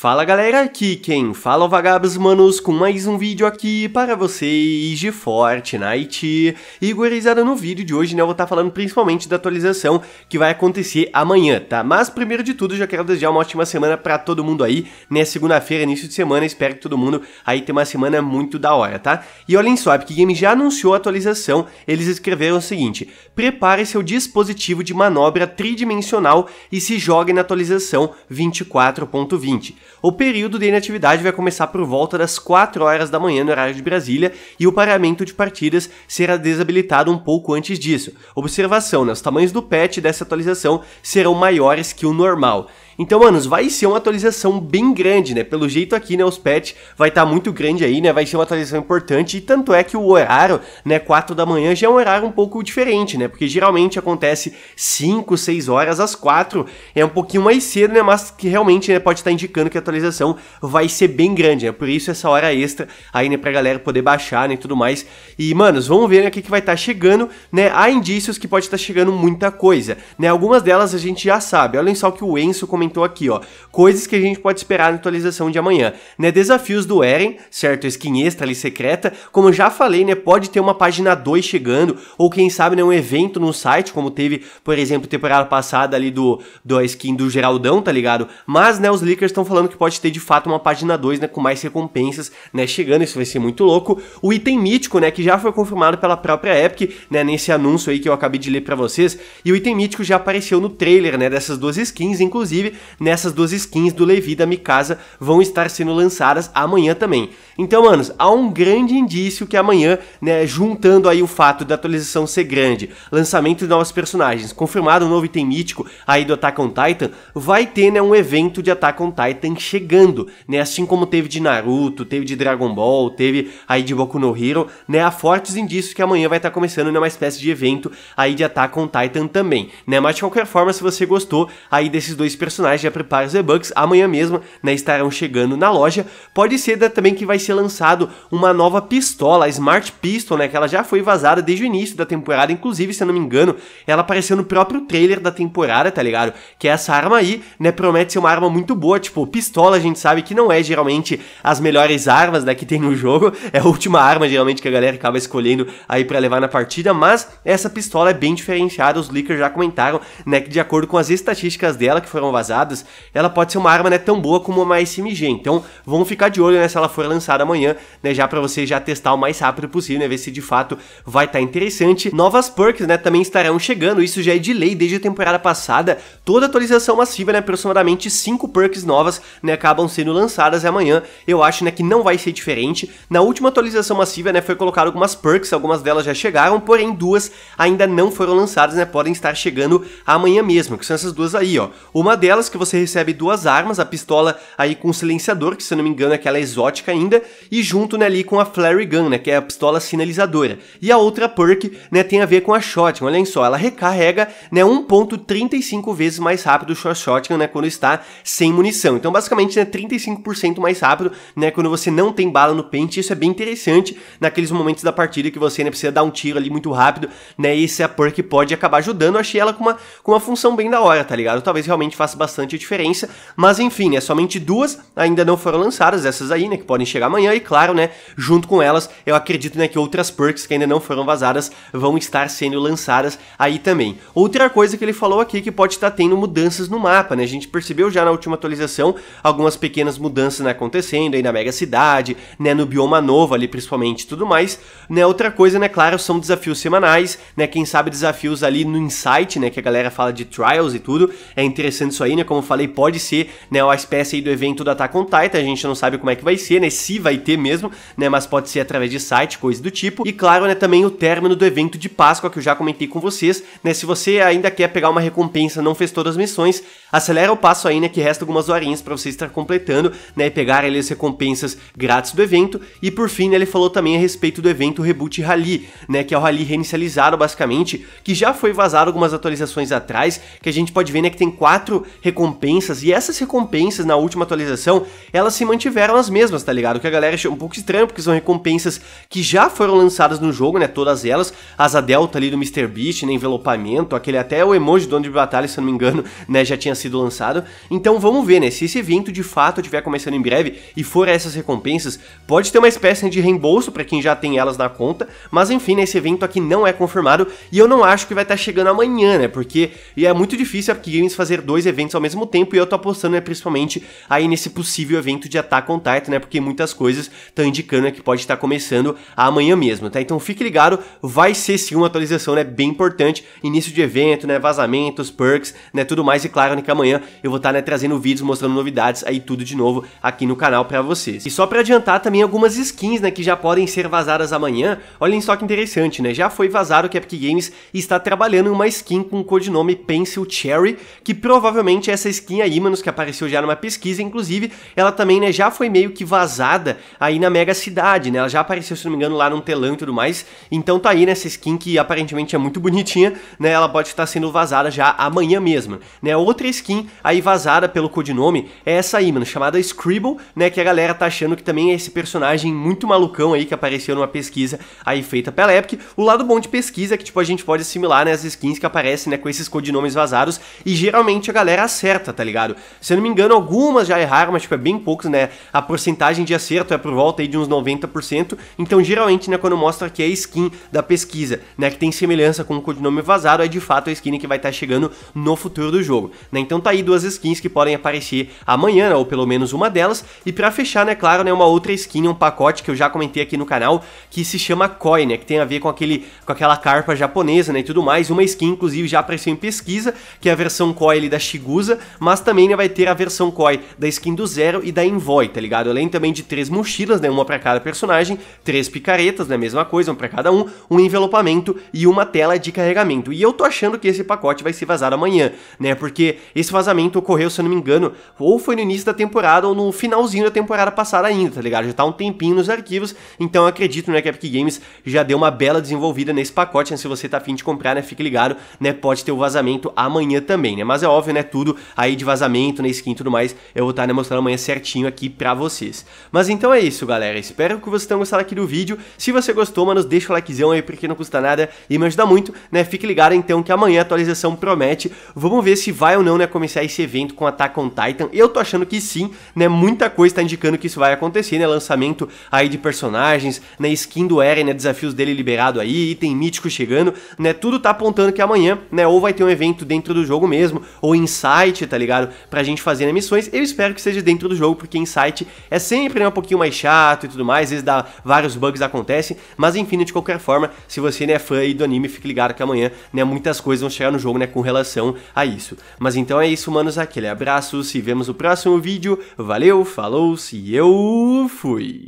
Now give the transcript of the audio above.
Fala galera, aqui quem fala é o Vagabos Manos com mais um vídeo aqui para vocês de Fortnite. E gurizada, no vídeo de hoje né, eu vou estar tá falando principalmente da atualização que vai acontecer amanhã, tá? Mas primeiro de tudo, já quero desejar uma ótima semana para todo mundo aí, né? Segunda-feira, início de semana, espero que todo mundo aí tenha uma semana muito da hora, tá? E olhem só, a Epic Game já anunciou a atualização, eles escreveram o seguinte, prepare seu dispositivo de manobra tridimensional e se jogue na atualização 24.20. O período de inatividade vai começar por volta das 4 horas da manhã no horário de Brasília e o paramento de partidas será desabilitado um pouco antes disso. Observação, né? os tamanhos do patch dessa atualização serão maiores que o normal. Então, manos, vai ser uma atualização bem grande, né? Pelo jeito aqui, né, os patch vai estar tá muito grande aí, né? Vai ser uma atualização importante e tanto é que o horário, né, 4 da manhã já é um horário um pouco diferente, né? Porque geralmente acontece 5, 6 horas às 4, é um pouquinho mais cedo, né, mas que realmente né, pode estar tá indicando que a atualização vai ser bem grande, né? Por isso essa hora extra aí, né, pra galera poder baixar, né, e tudo mais. E, manos, vamos ver né, o que, que vai estar tá chegando, né? Há indícios que pode estar tá chegando muita coisa, né? Algumas delas a gente já sabe. Olhem só o que o Enzo comentou comentou aqui, ó. Coisas que a gente pode esperar na atualização de amanhã, né? Desafios do Eren, certo? Skin extra ali secreta. Como já falei, né? Pode ter uma página 2 chegando, ou quem sabe, né? Um evento no site, como teve, por exemplo, temporada passada ali do, do skin do Geraldão, tá ligado? Mas, né? Os leakers estão falando que pode ter de fato uma página 2, né? Com mais recompensas, né? Chegando, isso vai ser muito louco. O item mítico, né? Que já foi confirmado pela própria Epic, né? Nesse anúncio aí que eu acabei de ler para vocês. E o item mítico já apareceu no trailer, né? Dessas duas skins, inclusive, nessas duas skins do Levi da Mikasa vão estar sendo lançadas amanhã também. Então, manos, há um grande indício que amanhã, né, juntando aí o fato da atualização ser grande, lançamento de novos personagens, confirmado um novo item mítico aí do Attack on Titan, vai ter, né, um evento de Attack on Titan chegando, né, assim como teve de Naruto, teve de Dragon Ball, teve aí de Boku no Hero, né, há fortes indícios que amanhã vai estar tá começando né, uma espécie de evento aí de Attack on Titan também, né, mas de qualquer forma, se você gostou aí desses dois personagens, já prepara os e bucks amanhã mesmo né, estarão chegando na loja. Pode ser também que vai ser lançado uma nova pistola, a Smart Pistol, né, que ela já foi vazada desde o início da temporada, inclusive, se eu não me engano, ela apareceu no próprio trailer da temporada, tá ligado? Que é essa arma aí, né, promete ser uma arma muito boa, tipo, pistola a gente sabe que não é geralmente as melhores armas, né, que tem no jogo, é a última arma geralmente que a galera acaba escolhendo aí para levar na partida, mas essa pistola é bem diferenciada, os leakers já comentaram, né, que de acordo com as estatísticas dela que foram vazadas, vazadas, ela pode ser uma arma né, tão boa como uma SMG. Então vamos ficar de olho né, se ela for lançada amanhã, né, já para você já testar o mais rápido possível, né, ver se de fato vai estar tá interessante. Novas perks né, também estarão chegando, isso já é de lei desde a temporada passada. Toda atualização massiva, né, aproximadamente 5 perks novas né, acabam sendo lançadas amanhã. Eu acho né, que não vai ser diferente. Na última atualização massiva né, foi colocado algumas perks, algumas delas já chegaram, porém duas ainda não foram lançadas, né, podem estar chegando amanhã mesmo, que são essas duas aí, ó. Uma delas delas que você recebe duas armas, a pistola aí com silenciador, que se não me engano é aquela exótica ainda, e junto né, ali com a Flare Gun, né, que é a pistola sinalizadora. E a outra perk né, tem a ver com a Shotgun, olhem só, ela recarrega né, 1.35 vezes mais rápido o Shotgun né, quando está sem munição. Então basicamente né, 35% mais rápido né, quando você não tem bala no pente, isso é bem interessante naqueles momentos da partida que você né, precisa dar um tiro ali muito rápido, né, e essa é a perk pode acabar ajudando, eu achei ela com uma, com uma função bem da hora, tá ligado? Talvez realmente faça bastante bastante diferença, mas enfim, né, somente duas ainda não foram lançadas, essas aí, né, que podem chegar amanhã, e claro, né, junto com elas, eu acredito, né, que outras perks que ainda não foram vazadas vão estar sendo lançadas aí também. Outra coisa que ele falou aqui que pode estar tendo mudanças no mapa, né, a gente percebeu já na última atualização algumas pequenas mudanças né, acontecendo aí na mega cidade, né, no bioma novo ali principalmente e tudo mais, né, outra coisa, né, claro, são desafios semanais, né, quem sabe desafios ali no Insight, né, que a galera fala de Trials e tudo, é interessante isso aí, Castlevania, como falei, pode ser, né, uma espécie aí do evento da Attack on Titan, a gente não sabe como é que vai ser, né, se vai ter mesmo, né, mas pode ser através de site, coisa do tipo. E claro, né, também o término do evento de Páscoa, que eu já comentei com vocês, né, se você ainda quer pegar uma recompensa, não fez todas as missões, acelera o passo aí, né, que resta algumas horinhas para você estar completando, né, e pegar ali as recompensas grátis do evento. E por fim, né, ele falou também a respeito do evento Reboot Rally, né, que é o rally reinicializado basicamente, que já foi vazado algumas atualizações atrás, que a gente pode ver, né, que tem quatro recompensas, e essas recompensas na última atualização, elas se mantiveram as mesmas, tá ligado? Que a galera achou um pouco estranho, porque são recompensas que já foram lançadas no jogo, né, todas elas, asa delta ali do Mr. Beast, né, envelopamento, aquele até o emoji do dono de batalha, se eu não me engano, né, já tinha sido lançado, então vamos ver, né, se esse evento de fato estiver começando em breve e for essas recompensas, pode ter uma espécie né, de reembolso para quem já tem elas na conta, mas enfim, né, esse evento aqui não é confirmado, e eu não acho que vai estar tá chegando amanhã, né, porque é muito difícil a Epic Games fazer dois eventos ao mesmo tempo, e eu tô apostando né, principalmente aí nesse possível evento de ataque on Titan, né, porque muitas coisas estão indicando né, que pode estar começando amanhã mesmo, tá? Então fique ligado, vai ser sim uma atualização, né, bem importante, início de evento, né, vazamentos, perks, né, tudo mais, e claro né, que amanhã eu vou estar tá, né, trazendo vídeos, mostrando novidades, aí tudo de novo aqui no canal pra vocês. E só pra adiantar também algumas skins, né, que já podem ser vazadas amanhã, olhem só que interessante, né, já foi vazado que a Epic Games está trabalhando em uma skin com o codinome Pencil Cherry, que provavelmente essa skin aí, manos, que apareceu já numa pesquisa, inclusive, ela também, né, já foi meio que vazada aí na mega cidade, né? Ela já apareceu, se não me engano, lá num telão e tudo mais. Então tá aí, né, essa skin que aparentemente é muito bonitinha, né? Ela pode estar sendo vazada já amanhã mesmo, né? Outra skin aí vazada pelo codinome é essa aí, mano, chamada Scribble, né? Que a galera tá achando que também é esse personagem muito malucão aí que apareceu numa pesquisa aí feita pela Epic. O lado bom de pesquisa é que, tipo, a gente pode assimilar, né, as skins que aparecem, né, com esses codinomes vazados e geralmente a galera acerta, tá ligado? Se eu não me engano, algumas já erraram, mas tipo, é bem poucos, né? A porcentagem de acerto é por volta aí de uns 90%. Então, geralmente, né, quando mostra que é skin da pesquisa, né, que tem semelhança com o codinome vazado, é de fato a skin que vai estar tá chegando no futuro do jogo, né? Então tá aí duas skins que podem aparecer amanhã, né, ou pelo menos uma delas. E para fechar, né, claro, né, uma outra skin, um pacote que eu já comentei aqui no canal, que se chama Koi, né, que tem a ver com aquele com aquela carpa japonesa, né, e tudo mais. Uma skin inclusive já apareceu em pesquisa, que é a versão Koi ali da Shigura usa, mas também né, vai ter a versão COI da skin do Zero e da Envoy, tá ligado? Além também de três mochilas, né, uma para cada personagem, três picaretas, né, mesma coisa, uma para cada um, um envelopamento e uma tela de carregamento. E eu tô achando que esse pacote vai ser vazado amanhã, né, porque esse vazamento ocorreu, se eu não me engano, ou foi no início da temporada ou no finalzinho da temporada passada ainda, tá ligado? Já tá um tempinho nos arquivos, então eu acredito, né, que a Epic Games já deu uma bela desenvolvida nesse pacote, né, se você tá afim de comprar, né, fique ligado, né, pode ter o vazamento amanhã também, né, mas é óbvio, né, tudo mundo aí de vazamento na skin e tudo mais, eu vou estar tá demonstrando amanhã certinho aqui pra vocês. Mas então é isso, galera. Espero que vocês tenham gostado aqui do vídeo. Se você gostou, mano, deixa o likezão aí, porque não custa nada e me ajuda muito, né? Fique ligado então que amanhã a atualização promete. Vamos ver se vai ou não, né, começar esse evento com Attack on Titan. Eu tô achando que sim, né? Muita coisa tá indicando que isso vai acontecer, né? Lançamento aí de personagens, né? Skin do Eren, né? Desafios dele liberado aí, item mítico chegando, né? Tudo tá apontando que amanhã, né? Ou vai ter um evento dentro do jogo mesmo, ou em saga, tá ligado? Pra gente fazer missões. Eu espero que seja dentro do jogo, porque insight é sempre né, um pouquinho mais chato e tudo mais. Às vezes dá vários bugs acontecem, mas enfim, de qualquer forma, se você né, é fã do anime, fique ligado que amanhã, né, muitas coisas vão chegar no jogo, né, com relação a isso. Mas então é isso, manos, aquele abraço, se vemos no próximo vídeo. Valeu, falou, se eu fui.